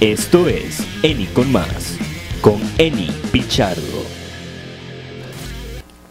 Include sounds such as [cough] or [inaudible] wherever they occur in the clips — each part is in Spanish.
Esto es Eni con más, con Eni Pichardo.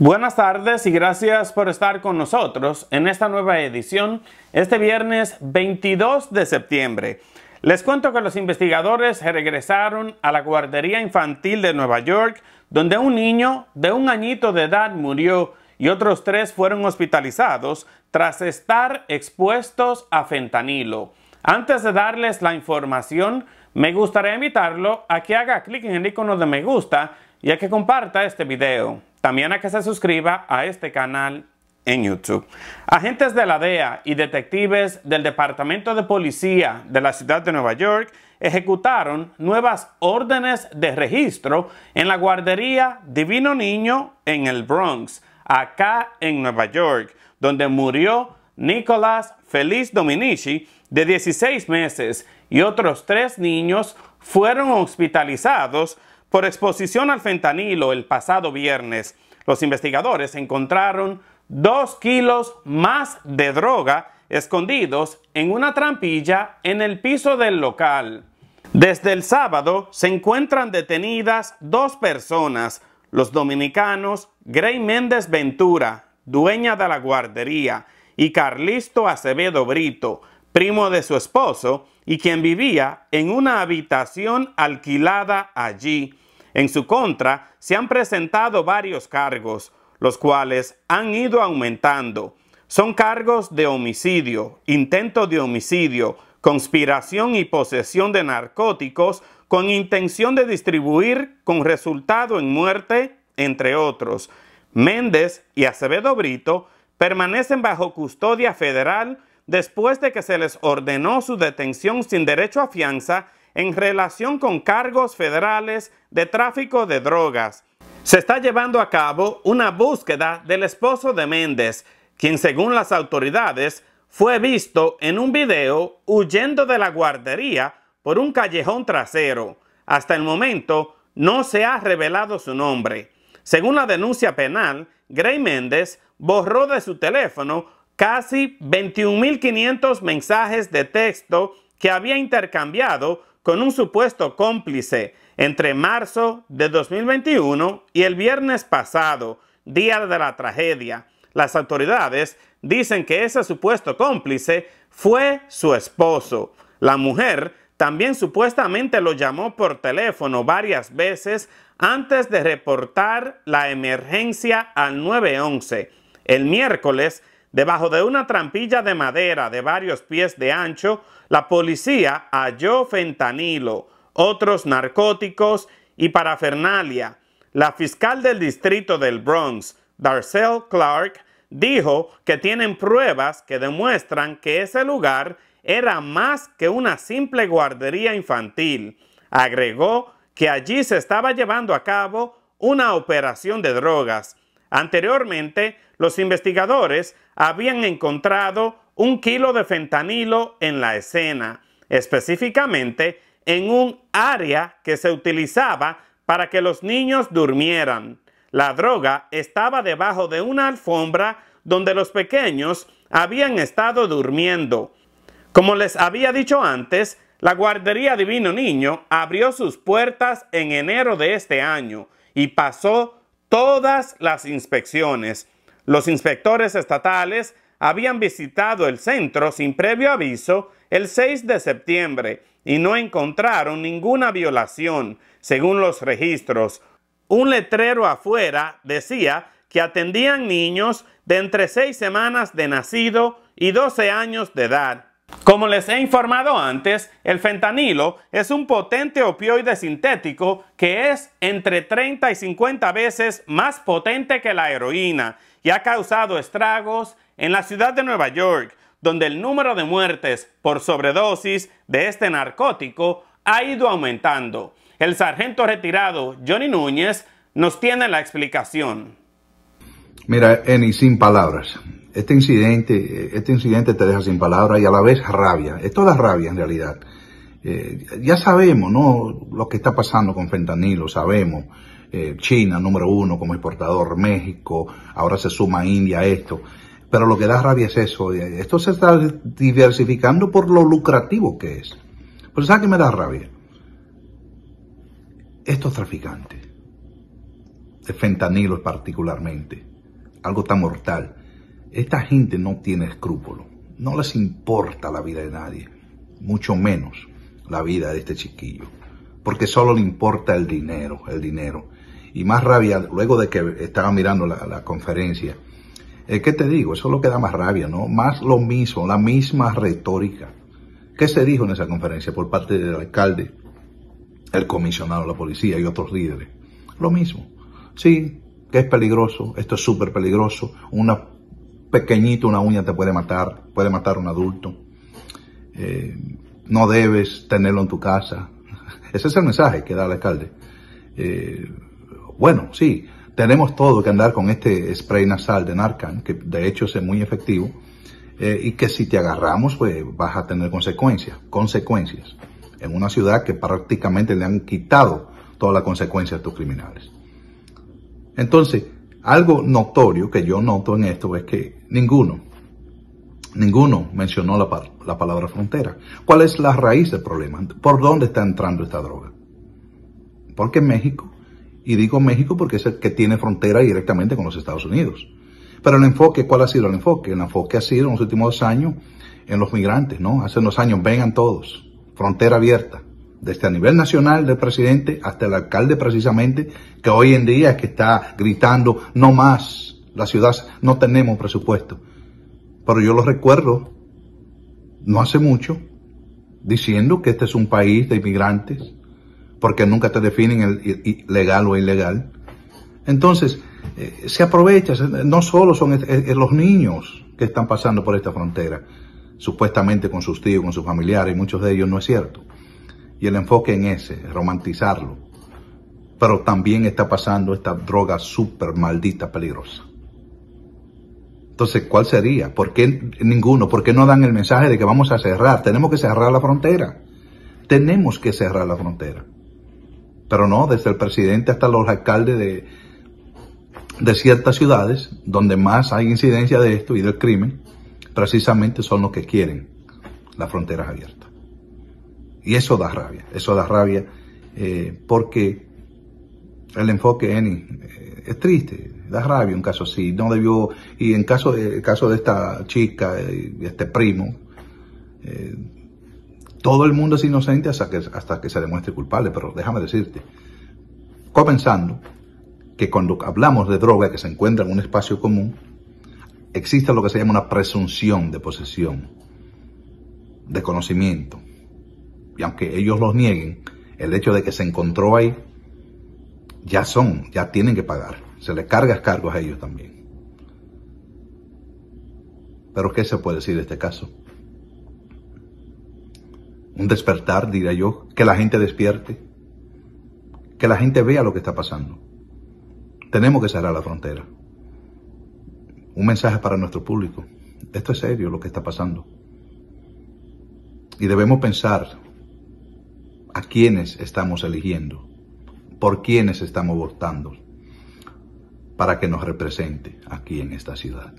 Buenas tardes y gracias por estar con nosotros en esta nueva edición, este viernes 22 de septiembre. Les cuento que los investigadores regresaron a la guardería infantil de Nueva York, donde un niño de un añito de edad murió y otros tres fueron hospitalizados tras estar expuestos a fentanilo. Antes de darles la información, me gustaría invitarlo a que haga clic en el icono de me gusta y a que comparta este video. También a que se suscriba a este canal en YouTube. Agentes de la DEA y detectives del Departamento de Policía de la Ciudad de Nueva York ejecutaron nuevas órdenes de registro en la guardería Divino Niño en el Bronx, acá en Nueva York, donde murió Nicolás Feliz Dominici de 16 meses y otros tres niños fueron hospitalizados por exposición al fentanilo el pasado viernes. Los investigadores encontraron dos kilos más de droga escondidos en una trampilla en el piso del local. Desde el sábado se encuentran detenidas dos personas, los dominicanos Gray Méndez Ventura, dueña de la guardería, y Carlisto Acevedo Brito, primo de su esposo, y quien vivía en una habitación alquilada allí. En su contra se han presentado varios cargos, los cuales han ido aumentando. Son cargos de homicidio, intento de homicidio, conspiración y posesión de narcóticos con intención de distribuir con resultado en muerte, entre otros. Méndez y Acevedo Brito permanecen bajo custodia federal después de que se les ordenó su detención sin derecho a fianza en relación con cargos federales de tráfico de drogas. Se está llevando a cabo una búsqueda del esposo de Méndez, quien según las autoridades fue visto en un video huyendo de la guardería por un callejón trasero. Hasta el momento no se ha revelado su nombre. Según la denuncia penal, Gray Méndez borró de su teléfono casi 21.500 mensajes de texto que había intercambiado con un supuesto cómplice entre marzo de 2021 y el viernes pasado, día de la tragedia. Las autoridades dicen que ese supuesto cómplice fue su esposo. La mujer también supuestamente lo llamó por teléfono varias veces antes de reportar la emergencia al 911. El miércoles, Debajo de una trampilla de madera de varios pies de ancho, la policía halló fentanilo, otros narcóticos y parafernalia. La fiscal del distrito del Bronx, Darcel Clark, dijo que tienen pruebas que demuestran que ese lugar era más que una simple guardería infantil. Agregó que allí se estaba llevando a cabo una operación de drogas Anteriormente, los investigadores habían encontrado un kilo de fentanilo en la escena, específicamente en un área que se utilizaba para que los niños durmieran. La droga estaba debajo de una alfombra donde los pequeños habían estado durmiendo. Como les había dicho antes, la guardería Divino Niño abrió sus puertas en enero de este año y pasó todas las inspecciones. Los inspectores estatales habían visitado el centro sin previo aviso el 6 de septiembre y no encontraron ninguna violación, según los registros. Un letrero afuera decía que atendían niños de entre seis semanas de nacido y 12 años de edad como les he informado antes, el fentanilo es un potente opioide sintético que es entre 30 y 50 veces más potente que la heroína y ha causado estragos en la ciudad de Nueva York, donde el número de muertes por sobredosis de este narcótico ha ido aumentando. El sargento retirado Johnny Núñez nos tiene la explicación. Mira, Eni, sin palabras. Este incidente, este incidente te deja sin palabras y a la vez rabia. Esto da rabia en realidad. Eh, ya sabemos, Lo que está pasando con fentanilo, sabemos. Eh, China, número uno como exportador, México, ahora se suma India a esto. Pero lo que da rabia es eso. Eh, esto se está diversificando por lo lucrativo que es. Pero ¿sabes qué me da rabia? Estos traficantes, de fentanilo particularmente, algo tan mortal esta gente no tiene escrúpulos. No les importa la vida de nadie, mucho menos la vida de este chiquillo, porque solo le importa el dinero, el dinero. Y más rabia, luego de que estaba mirando la, conferencia, eh, ¿qué te digo? Eso es lo que da más rabia, ¿no? Más lo mismo, la misma retórica. ¿Qué se dijo en esa conferencia por parte del alcalde, el comisionado de la policía y otros líderes? Lo mismo. Sí, que es peligroso, esto es súper peligroso, una pequeñito, una uña te puede matar, puede matar un adulto. Eh, no debes tenerlo en tu casa. [laughs] Ese es el mensaje que da el alcalde. Eh, bueno, sí, tenemos todo que andar con este spray nasal de Narcan, que de hecho es muy efectivo, eh, y que si te agarramos, pues vas a tener consecuencias, consecuencias, en una ciudad que prácticamente le han quitado todas las consecuencias a tus criminales. Entonces, algo notorio que yo noto en esto es que ninguno, ninguno mencionó la, palabra frontera. ¿Cuál es la raíz del problema? ¿Por dónde está entrando esta droga? Porque México, y digo México porque es el que tiene frontera directamente con los Estados Unidos. Pero el enfoque, ¿cuál ha sido el enfoque? El enfoque ha sido en los últimos dos años en los migrantes, ¿no? Hace unos años, vengan todos, frontera abierta desde este, a nivel nacional del presidente hasta el alcalde precisamente, que hoy en día es que está gritando, no más, la ciudad no tenemos presupuesto. Pero yo lo recuerdo, no hace mucho, diciendo que este es un país de inmigrantes, porque nunca te definen el legal o ilegal. Entonces, eh, se aprovecha, no solo son los niños que están pasando por esta frontera, supuestamente con sus tíos, con sus familiares, y muchos de ellos no es cierto y el enfoque en ese, romantizarlo. Pero también está pasando esta droga súper maldita peligrosa. Entonces, ¿cuál sería? ¿Por qué ninguno? ¿Por qué no dan el mensaje de que vamos a cerrar? Tenemos que cerrar la frontera. Tenemos que cerrar la frontera. Pero no, desde el presidente hasta los alcaldes de, de ciertas ciudades, donde más hay incidencia de esto y del crimen, precisamente son los que quieren las fronteras abiertas. Y eso da rabia, eso da rabia eh, porque el enfoque, Eni, eh, es triste, da rabia un caso así. No debió, y en caso el caso de esta chica, de eh, este primo, todo el mundo es inocente hasta que, hasta que se demuestre culpable, pero déjame decirte, comenzando, que cuando hablamos de droga que se encuentra en un espacio común, existe lo que se llama una presunción de posesión, de conocimiento y aunque ellos los nieguen, el hecho de que se encontró ahí, ya son, ya tienen que pagar. Se les carga cargos a ellos también. Pero ¿qué se puede decir de este caso? Un despertar, diría yo, que la gente despierte, que la gente vea lo que está pasando. Tenemos que cerrar la frontera. Un mensaje para nuestro público. Esto es serio lo que está pasando. Y debemos pensar a quiénes estamos eligiendo, por quiénes estamos votando, para que nos represente aquí en esta ciudad.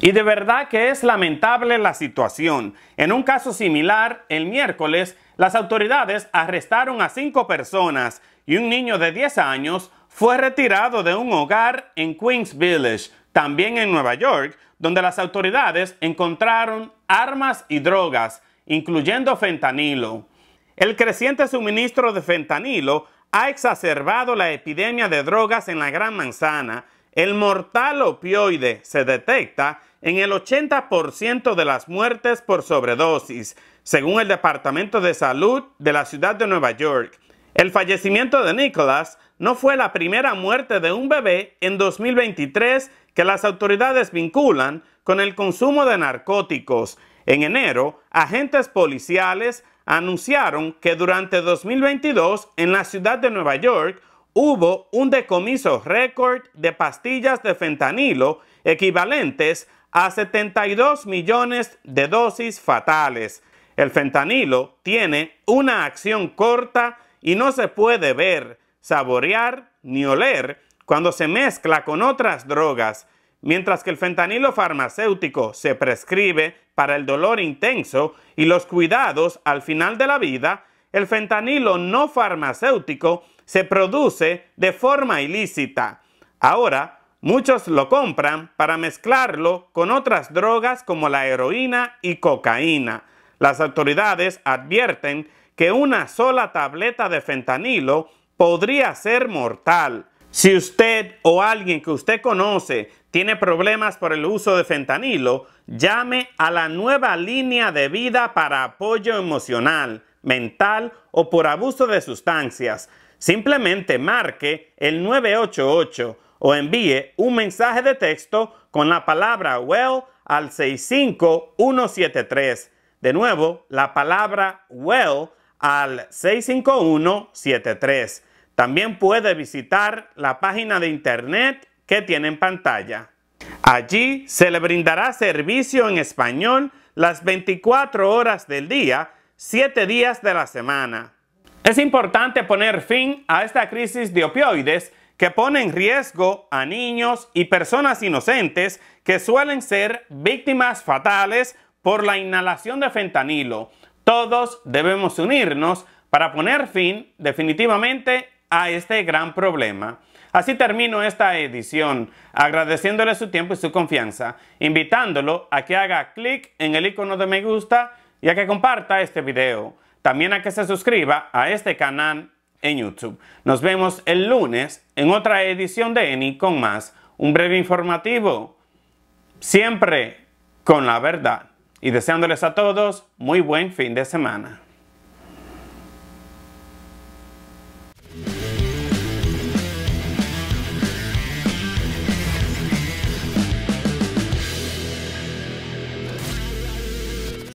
Y de verdad que es lamentable la situación. En un caso similar, el miércoles, las autoridades arrestaron a cinco personas y un niño de 10 años fue retirado de un hogar en Queens Village, también en Nueva York, donde las autoridades encontraron armas y drogas, incluyendo fentanilo. El creciente suministro de fentanilo ha exacerbado la epidemia de drogas en la Gran Manzana. El mortal opioide se detecta en el 80% de las muertes por sobredosis, según el Departamento de Salud de la ciudad de Nueva York. El fallecimiento de Nicholas no fue la primera muerte de un bebé en 2023 que las autoridades vinculan con el consumo de narcóticos. En enero, agentes policiales anunciaron que durante 2022 en la ciudad de Nueva York hubo un decomiso récord de pastillas de fentanilo equivalentes a 72 millones de dosis fatales. El fentanilo tiene una acción corta y no se puede ver, saborear ni oler cuando se mezcla con otras drogas Mientras que el fentanilo farmacéutico se prescribe para el dolor intenso y los cuidados al final de la vida, el fentanilo no farmacéutico se produce de forma ilícita. Ahora, muchos lo compran para mezclarlo con otras drogas como la heroína y cocaína. Las autoridades advierten que una sola tableta de fentanilo podría ser mortal. Si usted o alguien que usted conoce tiene problemas por el uso de fentanilo, llame a la nueva línea de vida para apoyo emocional, mental o por abuso de sustancias. Simplemente marque el 988 o envíe un mensaje de texto con la palabra WELL al 65173. De nuevo, la palabra WELL al 65173. También puede visitar la página de internet que tiene en pantalla. Allí se le brindará servicio en español las 24 horas del día, 7 días de la semana. Es importante poner fin a esta crisis de opioides que pone en riesgo a niños y personas inocentes que suelen ser víctimas fatales por la inhalación de fentanilo. Todos debemos unirnos para poner fin definitivamente a este gran problema. Así termino esta edición agradeciéndole su tiempo y su confianza, invitándolo a que haga clic en el icono de me gusta y a que comparta este video. También a que se suscriba a este canal en YouTube. Nos vemos el lunes en otra edición de ENI con más, un breve informativo, siempre con la verdad. Y deseándoles a todos muy buen fin de semana.